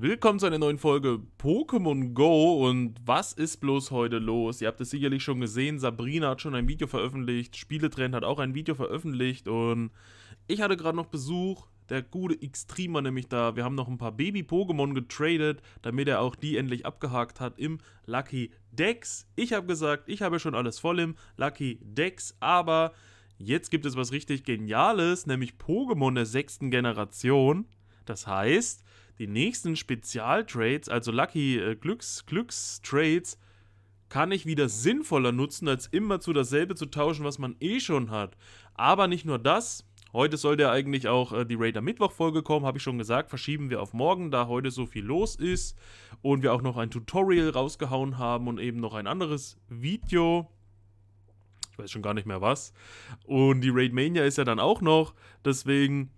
Willkommen zu einer neuen Folge Pokémon Go und was ist bloß heute los? Ihr habt es sicherlich schon gesehen, Sabrina hat schon ein Video veröffentlicht, Spieletrend hat auch ein Video veröffentlicht und ich hatte gerade noch Besuch, der gute Xtreme war nämlich da. Wir haben noch ein paar Baby-Pokémon getradet, damit er auch die endlich abgehakt hat im Lucky Dex. Ich habe gesagt, ich habe schon alles voll im Lucky Dex, aber jetzt gibt es was richtig Geniales, nämlich Pokémon der sechsten Generation. Das heißt, die nächsten Spezialtrades, also Lucky äh, Glücks, Glückstrades, kann ich wieder sinnvoller nutzen, als immer zu dasselbe zu tauschen, was man eh schon hat. Aber nicht nur das. Heute sollte ja eigentlich auch äh, die Raider Mittwoch Folge kommen, habe ich schon gesagt, verschieben wir auf morgen, da heute so viel los ist und wir auch noch ein Tutorial rausgehauen haben und eben noch ein anderes Video ich weiß schon gar nicht mehr was. Und die Raid Mania ist ja dann auch noch. Deswegen,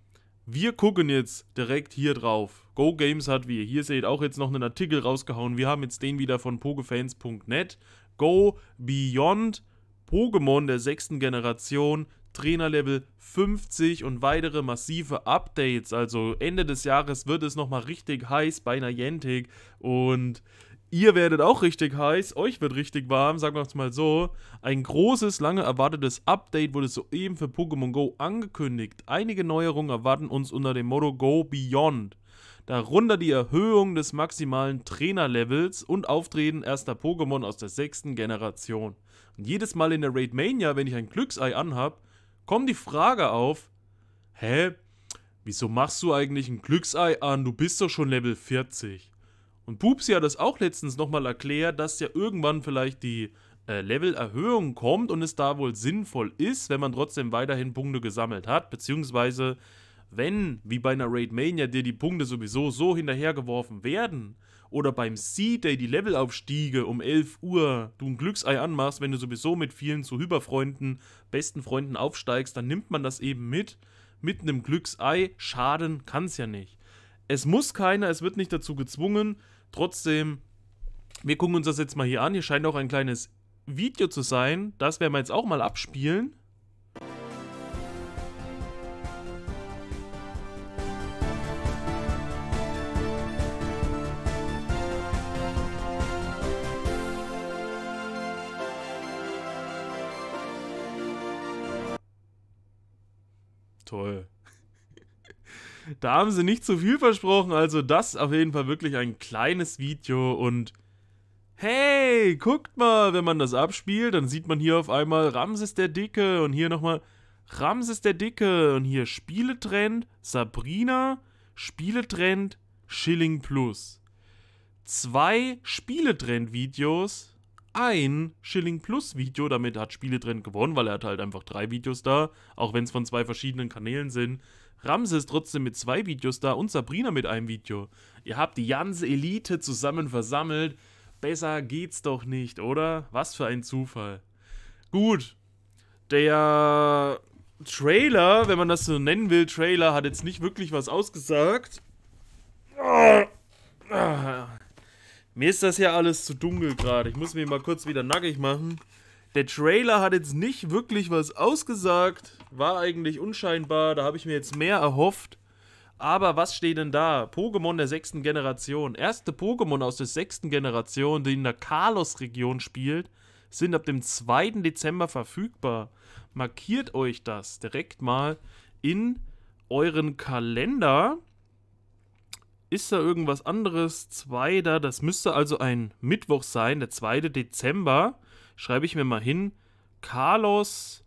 wir gucken jetzt direkt hier drauf. Go Games hat, wie ihr hier seht, auch jetzt noch einen Artikel rausgehauen. Wir haben jetzt den wieder von pokefans.net. Go Beyond Pokémon der sechsten Generation, Trainerlevel 50 und weitere massive Updates. Also Ende des Jahres wird es nochmal richtig heiß bei Niantic und ihr werdet auch richtig heiß, euch wird richtig warm, sagen wir es mal so. Ein großes, lange erwartetes Update wurde soeben für Pokémon Go angekündigt. Einige Neuerungen erwarten uns unter dem Motto Go Beyond darunter die Erhöhung des maximalen Trainerlevels und Auftreten erster Pokémon aus der sechsten Generation. Und jedes Mal in der Raid Mania, wenn ich ein Glücksei anhab, kommt die Frage auf, hä, wieso machst du eigentlich ein Glücksei an, du bist doch schon Level 40. Und Pupsi hat das auch letztens nochmal erklärt, dass ja irgendwann vielleicht die äh, Levelerhöhung kommt und es da wohl sinnvoll ist, wenn man trotzdem weiterhin Punkte gesammelt hat, beziehungsweise wenn, wie bei einer Raid Mania, dir die Punkte sowieso so hinterhergeworfen werden, oder beim C-Day die Levelaufstiege um 11 Uhr du ein Glücksei anmachst, wenn du sowieso mit vielen zu Hyperfreunden, besten Freunden aufsteigst, dann nimmt man das eben mit. Mit einem Glücksei schaden kann es ja nicht. Es muss keiner, es wird nicht dazu gezwungen. Trotzdem, wir gucken uns das jetzt mal hier an. Hier scheint auch ein kleines Video zu sein. Das werden wir jetzt auch mal abspielen. toll. da haben sie nicht zu viel versprochen, also das auf jeden Fall wirklich ein kleines Video und hey, guckt mal, wenn man das abspielt, dann sieht man hier auf einmal Ramses der Dicke und hier nochmal Ramses der Dicke und hier Spieletrend, Sabrina, Spieletrend, Schilling Plus. Zwei Spieletrend-Videos ein Schilling Plus Video, damit hat Spieletrend gewonnen, weil er hat halt einfach drei Videos da, auch wenn es von zwei verschiedenen Kanälen sind. Ramses trotzdem mit zwei Videos da und Sabrina mit einem Video. Ihr habt die ganze Elite zusammen versammelt. Besser geht's doch nicht, oder? Was für ein Zufall. Gut, der Trailer, wenn man das so nennen will, Trailer hat jetzt nicht wirklich was ausgesagt. Oh. Mir ist das ja alles zu dunkel gerade. Ich muss mich mal kurz wieder nackig machen. Der Trailer hat jetzt nicht wirklich was ausgesagt. War eigentlich unscheinbar. Da habe ich mir jetzt mehr erhofft. Aber was steht denn da? Pokémon der sechsten Generation. Erste Pokémon aus der sechsten Generation, die in der Kalos-Region spielt, sind ab dem 2. Dezember verfügbar. Markiert euch das direkt mal in euren Kalender ist da irgendwas anderes? Zweiter, das müsste also ein Mittwoch sein, der 2. Dezember. Schreibe ich mir mal hin. Carlos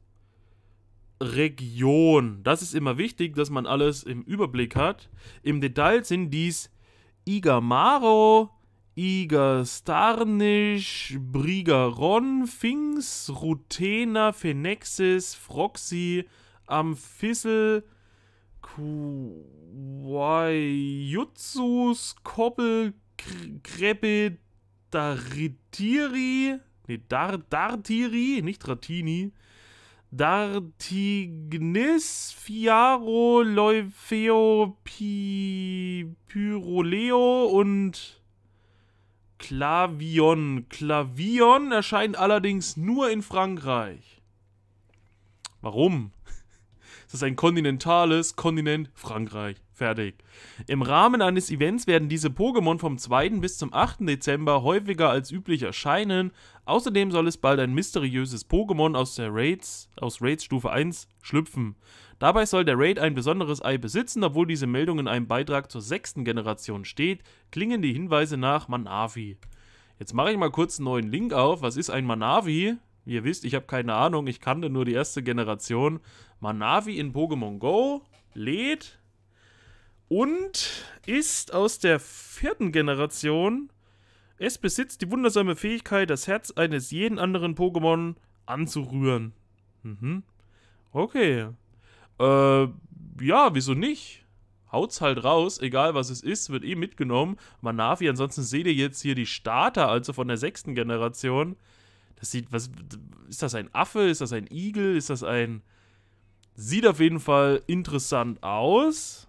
Region. Das ist immer wichtig, dass man alles im Überblick hat. Im Detail sind dies Igamaro, Igastarnisch, Brigaron, Finks, Rutena, Phenexis, Froxy, Amphissel, Kuwaijutsus Koppel Krebe Daritiri. Ne, Dar Dartiri, nicht Ratini. Dartignis Fiaro Leufeo Pi, Pyroleo und Klavion. Klavion erscheint allerdings nur in Frankreich. Warum? Das ist ein kontinentales Kontinent Frankreich. Fertig. Im Rahmen eines Events werden diese Pokémon vom 2. bis zum 8. Dezember häufiger als üblich erscheinen. Außerdem soll es bald ein mysteriöses Pokémon aus der Raids, aus Raids Stufe 1 schlüpfen. Dabei soll der Raid ein besonderes Ei besitzen, obwohl diese Meldung in einem Beitrag zur 6. Generation steht, klingen die Hinweise nach Manavi. Jetzt mache ich mal kurz einen neuen Link auf. Was ist ein Manavi? Ihr wisst, ich habe keine Ahnung, ich kannte nur die erste Generation. Manavi in Pokémon Go lädt und ist aus der vierten Generation. Es besitzt die wundersame Fähigkeit, das Herz eines jeden anderen Pokémon anzurühren. Mhm. Okay. Äh, ja, wieso nicht? Haut's halt raus, egal was es ist, wird eh mitgenommen. Manavi, ansonsten seht ihr jetzt hier die Starter, also von der sechsten Generation. Das sieht, was, ist das ein Affe? Ist das ein Igel? Ist das ein. Sieht auf jeden Fall interessant aus.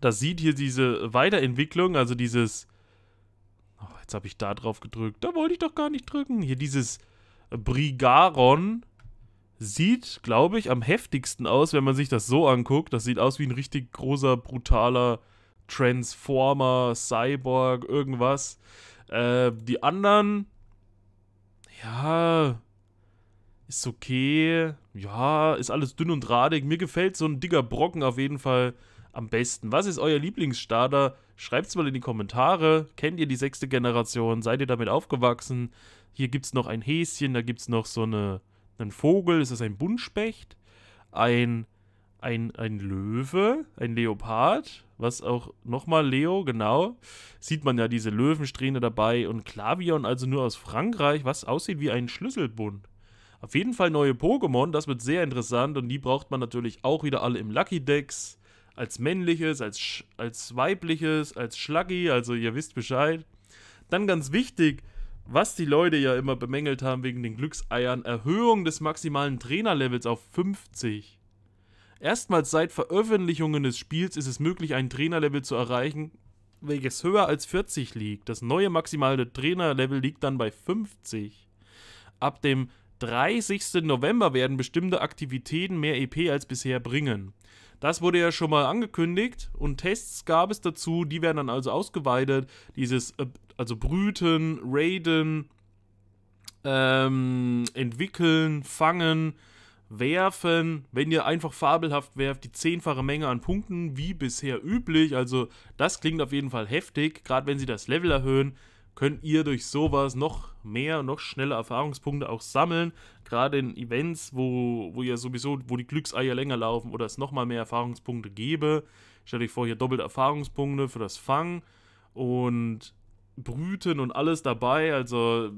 Das sieht hier diese Weiterentwicklung, also dieses. Oh, jetzt habe ich da drauf gedrückt. Da wollte ich doch gar nicht drücken. Hier dieses Brigaron sieht, glaube ich, am heftigsten aus, wenn man sich das so anguckt. Das sieht aus wie ein richtig großer, brutaler Transformer, Cyborg, irgendwas. Äh, die anderen ja, ist okay, ja, ist alles dünn und radig. Mir gefällt so ein dicker Brocken auf jeden Fall am besten. Was ist euer Lieblingsstarter? Schreibt es mal in die Kommentare. Kennt ihr die sechste Generation? Seid ihr damit aufgewachsen? Hier gibt es noch ein Häschen, da gibt es noch so eine, einen Vogel. Ist das ein Buntspecht? Ein ein, ein Löwe, ein Leopard, was auch nochmal Leo, genau. Sieht man ja diese Löwensträhne dabei und Klavion, also nur aus Frankreich, was aussieht wie ein Schlüsselbund. Auf jeden Fall neue Pokémon, das wird sehr interessant und die braucht man natürlich auch wieder alle im Lucky Decks. Als männliches, als, als weibliches, als Schlaggy, also ihr wisst Bescheid. Dann ganz wichtig, was die Leute ja immer bemängelt haben wegen den Glückseiern, Erhöhung des maximalen Trainerlevels auf 50. Erstmals seit Veröffentlichungen des Spiels ist es möglich, ein Trainerlevel zu erreichen, welches höher als 40 liegt. Das neue maximale Trainerlevel liegt dann bei 50. Ab dem 30. November werden bestimmte Aktivitäten mehr EP als bisher bringen. Das wurde ja schon mal angekündigt und Tests gab es dazu, die werden dann also ausgeweitet. Dieses, äh, also Brüten, Raiden, ähm, entwickeln, fangen, werfen, wenn ihr einfach fabelhaft werft, die zehnfache Menge an Punkten wie bisher üblich. Also das klingt auf jeden Fall heftig. Gerade wenn sie das Level erhöhen, könnt ihr durch sowas noch mehr, noch schneller Erfahrungspunkte auch sammeln. Gerade in Events, wo, wo ihr sowieso, wo die Glückseier länger laufen oder es nochmal mehr Erfahrungspunkte gebe. Stellt euch vor, hier doppelt Erfahrungspunkte für das Fangen. Und Brüten und alles dabei. Also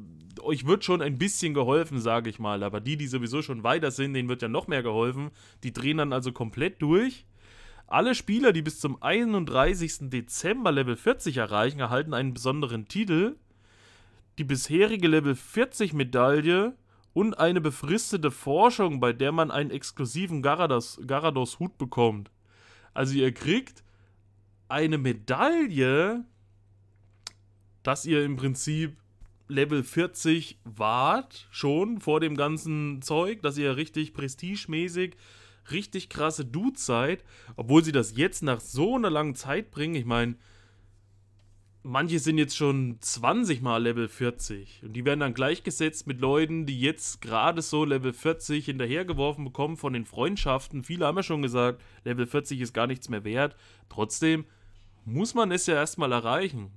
euch wird schon ein bisschen geholfen, sage ich mal. Aber die, die sowieso schon weiter sind, denen wird ja noch mehr geholfen. Die drehen dann also komplett durch. Alle Spieler, die bis zum 31. Dezember Level 40 erreichen, erhalten einen besonderen Titel, die bisherige Level 40 Medaille und eine befristete Forschung, bei der man einen exklusiven Garados, Garados Hut bekommt. Also ihr kriegt eine Medaille dass ihr im Prinzip Level 40 wart, schon vor dem ganzen Zeug, dass ihr richtig prestigemäßig, richtig krasse Dudes seid, obwohl sie das jetzt nach so einer langen Zeit bringen. Ich meine, manche sind jetzt schon 20 mal Level 40 und die werden dann gleichgesetzt mit Leuten, die jetzt gerade so Level 40 hinterhergeworfen bekommen von den Freundschaften. Viele haben ja schon gesagt, Level 40 ist gar nichts mehr wert. Trotzdem muss man es ja erstmal erreichen.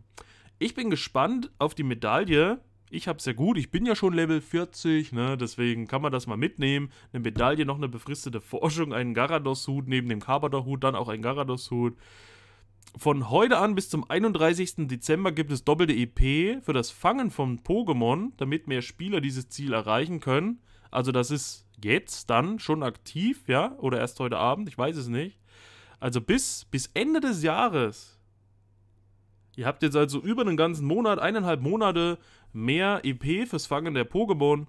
Ich bin gespannt auf die Medaille. Ich habe es ja gut, ich bin ja schon Level 40, ne? deswegen kann man das mal mitnehmen. Eine Medaille, noch eine befristete Forschung, einen Garados-Hut, neben dem Kabador-Hut dann auch ein Garados-Hut. Von heute an bis zum 31. Dezember gibt es doppelte EP für das Fangen von Pokémon, damit mehr Spieler dieses Ziel erreichen können. Also das ist jetzt dann schon aktiv, ja? Oder erst heute Abend, ich weiß es nicht. Also bis, bis Ende des Jahres Ihr habt jetzt also über den ganzen Monat, eineinhalb Monate mehr EP fürs Fangen der Pokémon.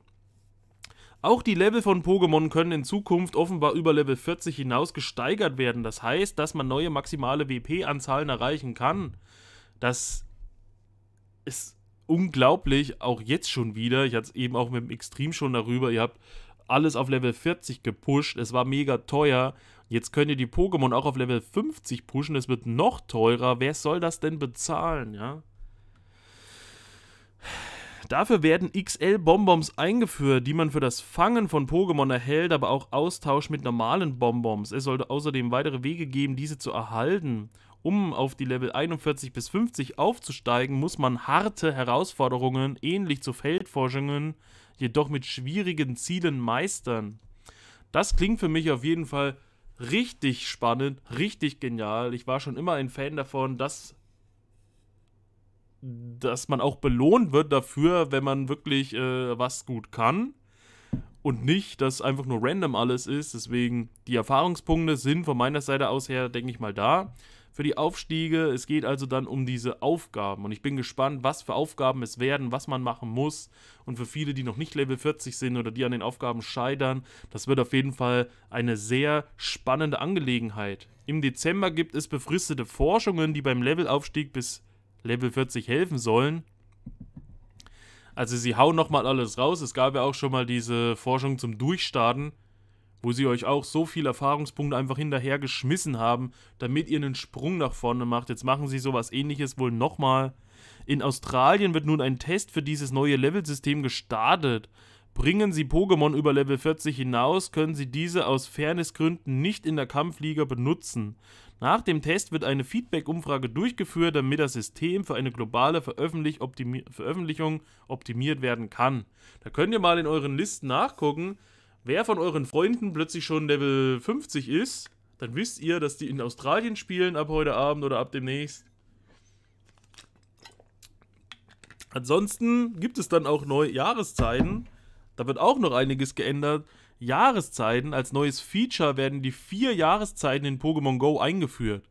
Auch die Level von Pokémon können in Zukunft offenbar über Level 40 hinaus gesteigert werden. Das heißt, dass man neue maximale WP-Anzahlen erreichen kann. Das ist unglaublich, auch jetzt schon wieder. Ich hatte es eben auch mit dem Extrem schon darüber. Ihr habt alles auf Level 40 gepusht. Es war mega teuer. Jetzt könnt ihr die Pokémon auch auf Level 50 pushen. Es wird noch teurer. Wer soll das denn bezahlen, ja? Dafür werden XL-Bonbons eingeführt, die man für das Fangen von Pokémon erhält, aber auch Austausch mit normalen Bonbons. Es sollte außerdem weitere Wege geben, diese zu erhalten. Um auf die Level 41 bis 50 aufzusteigen, muss man harte Herausforderungen, ähnlich zu Feldforschungen, jedoch mit schwierigen Zielen meistern. Das klingt für mich auf jeden Fall richtig spannend, richtig genial. Ich war schon immer ein Fan davon, dass, dass man auch belohnt wird dafür, wenn man wirklich äh, was gut kann. Und nicht, dass einfach nur random alles ist. Deswegen, die Erfahrungspunkte sind von meiner Seite aus her, denke ich mal, da für die Aufstiege. Es geht also dann um diese Aufgaben. Und ich bin gespannt, was für Aufgaben es werden, was man machen muss. Und für viele, die noch nicht Level 40 sind oder die an den Aufgaben scheitern, das wird auf jeden Fall eine sehr spannende Angelegenheit. Im Dezember gibt es befristete Forschungen, die beim Levelaufstieg bis Level 40 helfen sollen. Also sie hauen nochmal alles raus. Es gab ja auch schon mal diese Forschung zum Durchstarten wo sie euch auch so viele Erfahrungspunkte einfach hinterher geschmissen haben, damit ihr einen Sprung nach vorne macht. Jetzt machen sie sowas ähnliches wohl nochmal. In Australien wird nun ein Test für dieses neue Levelsystem gestartet. Bringen Sie Pokémon über Level 40 hinaus, können Sie diese aus Fairnessgründen nicht in der Kampfliga benutzen. Nach dem Test wird eine Feedback-Umfrage durchgeführt, damit das System für eine globale Veröffentlich Optimi Veröffentlichung optimiert werden kann. Da könnt ihr mal in euren Listen nachgucken, wer von euren Freunden plötzlich schon Level 50 ist, dann wisst ihr, dass die in Australien spielen ab heute Abend oder ab demnächst. Ansonsten gibt es dann auch neue Jahreszeiten. Da wird auch noch einiges geändert. Jahreszeiten, als neues Feature werden die vier Jahreszeiten in Pokémon Go eingeführt.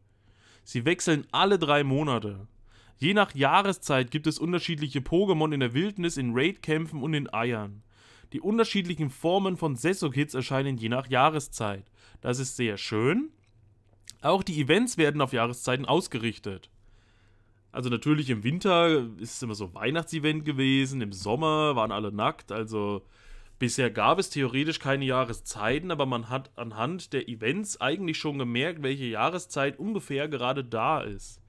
Sie wechseln alle drei Monate. Je nach Jahreszeit gibt es unterschiedliche Pokémon in der Wildnis, in Raidkämpfen und in Eiern. Die unterschiedlichen Formen von Sesso-Kits erscheinen je nach Jahreszeit. Das ist sehr schön. Auch die Events werden auf Jahreszeiten ausgerichtet. Also natürlich im Winter ist es immer so ein Weihnachtsevent gewesen, im Sommer waren alle nackt, also bisher gab es theoretisch keine Jahreszeiten, aber man hat anhand der Events eigentlich schon gemerkt, welche Jahreszeit ungefähr gerade da ist.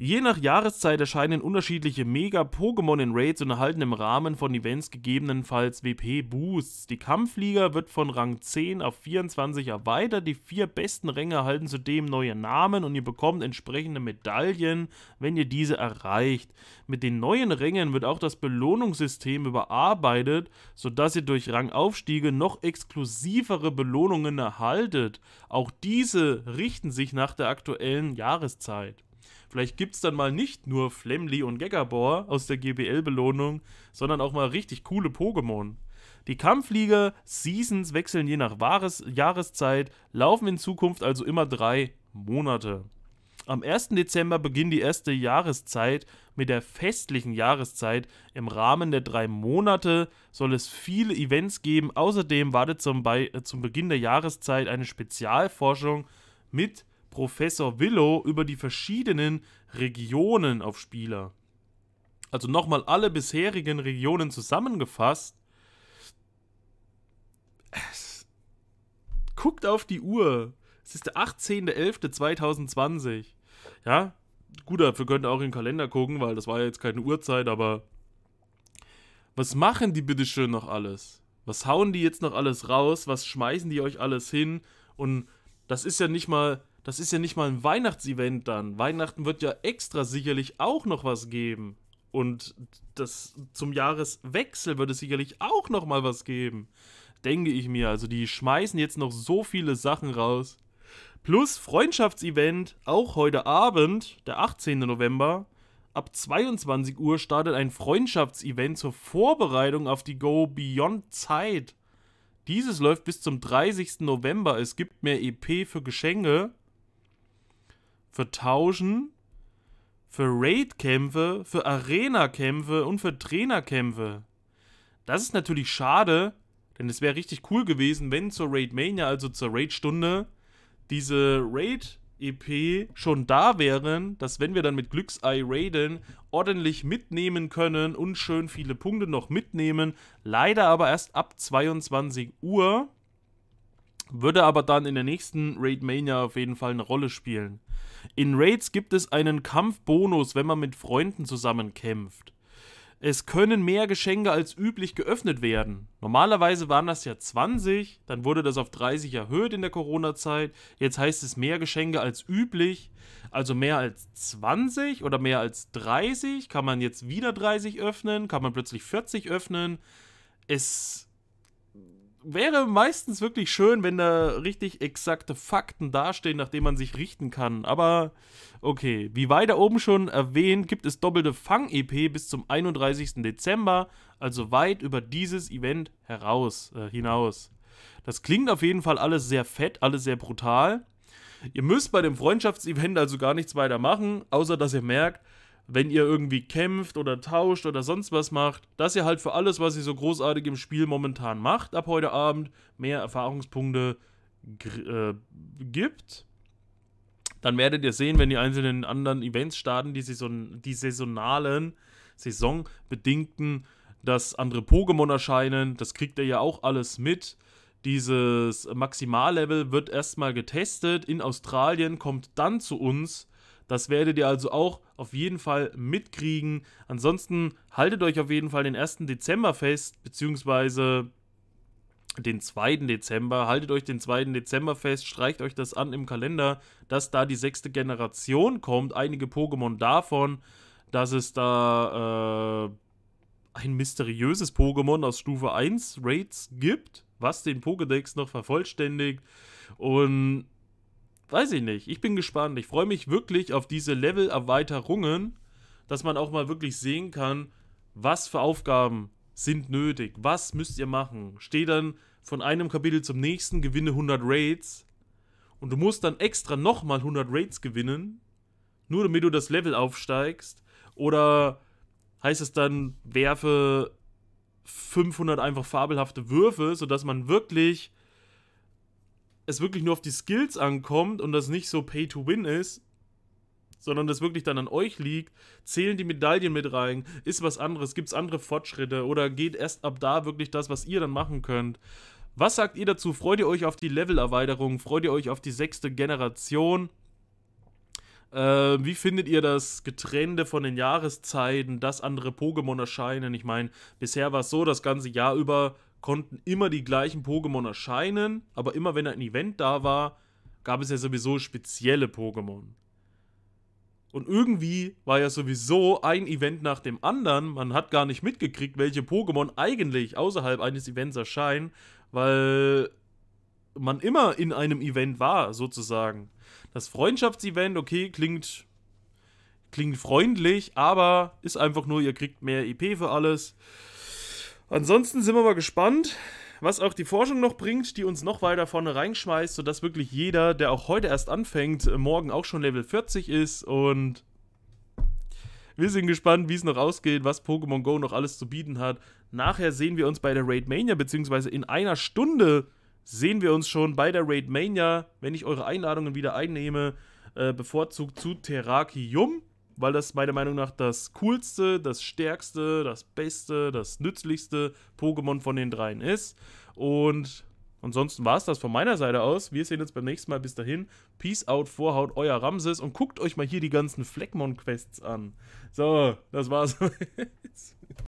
Je nach Jahreszeit erscheinen unterschiedliche Mega-Pokémon in Raids und erhalten im Rahmen von Events gegebenenfalls WP-Boosts. Die Kampfflieger wird von Rang 10 auf 24 erweitert, die vier besten Ränge erhalten zudem neue Namen und ihr bekommt entsprechende Medaillen, wenn ihr diese erreicht. Mit den neuen Rängen wird auch das Belohnungssystem überarbeitet, sodass ihr durch Rangaufstiege noch exklusivere Belohnungen erhaltet. Auch diese richten sich nach der aktuellen Jahreszeit. Vielleicht gibt es dann mal nicht nur Flemly und Gagabor aus der GBL-Belohnung, sondern auch mal richtig coole Pokémon. Die Kampfflieger-Seasons wechseln je nach Wahres Jahreszeit, laufen in Zukunft also immer drei Monate. Am 1. Dezember beginnt die erste Jahreszeit. Mit der festlichen Jahreszeit im Rahmen der drei Monate soll es viele Events geben. Außerdem wartet zum, Be äh, zum Beginn der Jahreszeit eine Spezialforschung mit Professor Willow über die verschiedenen Regionen auf Spieler. Also nochmal alle bisherigen Regionen zusammengefasst. Guckt auf die Uhr. Es ist der 18.11.2020. Ja, gut, dafür könnt ihr auch in den Kalender gucken, weil das war ja jetzt keine Uhrzeit, aber was machen die bitteschön noch alles? Was hauen die jetzt noch alles raus? Was schmeißen die euch alles hin? Und das ist ja nicht mal das ist ja nicht mal ein Weihnachtsevent dann. Weihnachten wird ja extra sicherlich auch noch was geben. Und das zum Jahreswechsel wird es sicherlich auch noch mal was geben. Denke ich mir. Also die schmeißen jetzt noch so viele Sachen raus. Plus Freundschaftsevent, auch heute Abend, der 18. November. Ab 22 Uhr startet ein Freundschaftsevent zur Vorbereitung auf die Go Beyond Zeit. Dieses läuft bis zum 30. November. Es gibt mehr EP für Geschenke für Tauschen, für Raid-Kämpfe, für Arena-Kämpfe und für Trainer-Kämpfe. Das ist natürlich schade, denn es wäre richtig cool gewesen, wenn zur Raid Mania, also zur Raid-Stunde, diese Raid-EP schon da wären, dass wenn wir dann mit Glücksei raiden, ordentlich mitnehmen können und schön viele Punkte noch mitnehmen. Leider aber erst ab 22 Uhr. Würde aber dann in der nächsten Raid Mania auf jeden Fall eine Rolle spielen. In Raids gibt es einen Kampfbonus, wenn man mit Freunden zusammenkämpft. Es können mehr Geschenke als üblich geöffnet werden. Normalerweise waren das ja 20, dann wurde das auf 30 erhöht in der Corona-Zeit. Jetzt heißt es mehr Geschenke als üblich. Also mehr als 20 oder mehr als 30. Kann man jetzt wieder 30 öffnen? Kann man plötzlich 40 öffnen? Es wäre meistens wirklich schön, wenn da richtig exakte Fakten dastehen, nach denen man sich richten kann. Aber okay, wie weiter oben schon erwähnt, gibt es doppelte Fang-EP bis zum 31. Dezember, also weit über dieses Event heraus, äh, hinaus. Das klingt auf jeden Fall alles sehr fett, alles sehr brutal. Ihr müsst bei dem Freundschaftsevent also gar nichts weiter machen, außer dass ihr merkt, wenn ihr irgendwie kämpft oder tauscht oder sonst was macht, dass ihr halt für alles, was ihr so großartig im Spiel momentan macht, ab heute Abend mehr Erfahrungspunkte äh, gibt. Dann werdet ihr sehen, wenn die einzelnen anderen Events starten, die, saison die saisonalen, saisonbedingten, dass andere Pokémon erscheinen. Das kriegt ihr ja auch alles mit. Dieses Maximallevel wird erstmal getestet. In Australien kommt dann zu uns das werdet ihr also auch auf jeden Fall mitkriegen. Ansonsten haltet euch auf jeden Fall den 1. Dezember fest, beziehungsweise den 2. Dezember. Haltet euch den 2. Dezember fest, streicht euch das an im Kalender, dass da die sechste Generation kommt. Einige Pokémon davon, dass es da äh, ein mysteriöses Pokémon aus Stufe 1 Raids gibt, was den Pokédex noch vervollständigt. Und weiß ich nicht. Ich bin gespannt. Ich freue mich wirklich auf diese Level-Erweiterungen, dass man auch mal wirklich sehen kann, was für Aufgaben sind nötig, was müsst ihr machen. Steh dann von einem Kapitel zum nächsten, gewinne 100 Raids und du musst dann extra nochmal 100 Raids gewinnen, nur damit du das Level aufsteigst. Oder heißt es dann, werfe 500 einfach fabelhafte Würfe, sodass man wirklich es wirklich nur auf die Skills ankommt und das nicht so Pay to Win ist, sondern das wirklich dann an euch liegt, zählen die Medaillen mit rein, ist was anderes, gibt es andere Fortschritte oder geht erst ab da wirklich das, was ihr dann machen könnt. Was sagt ihr dazu? Freut ihr euch auf die Levelerweiterung? Freut ihr euch auf die sechste Generation? Äh, wie findet ihr das Getrennte von den Jahreszeiten, dass andere Pokémon erscheinen? Ich meine, bisher war es so, das ganze Jahr über konnten immer die gleichen Pokémon erscheinen, aber immer wenn ein Event da war, gab es ja sowieso spezielle Pokémon. Und irgendwie war ja sowieso ein Event nach dem anderen. Man hat gar nicht mitgekriegt, welche Pokémon eigentlich außerhalb eines Events erscheinen, weil man immer in einem Event war, sozusagen. Das Freundschaftsevent, okay, klingt, klingt freundlich, aber ist einfach nur, ihr kriegt mehr EP für alles. Ansonsten sind wir mal gespannt, was auch die Forschung noch bringt, die uns noch weiter vorne reinschmeißt, sodass wirklich jeder, der auch heute erst anfängt, morgen auch schon Level 40 ist und wir sind gespannt, wie es noch ausgeht, was Pokémon Go noch alles zu bieten hat. Nachher sehen wir uns bei der Raid Mania, beziehungsweise in einer Stunde sehen wir uns schon bei der Raid Mania, wenn ich eure Einladungen wieder einnehme, äh, bevorzugt zu Terrakium weil das meiner Meinung nach das coolste, das stärkste, das beste, das nützlichste Pokémon von den dreien ist. Und ansonsten war es das von meiner Seite aus. Wir sehen uns beim nächsten Mal. Bis dahin. Peace out, Vorhaut, euer Ramses. Und guckt euch mal hier die ganzen Fleckmon-Quests an. So, das war's.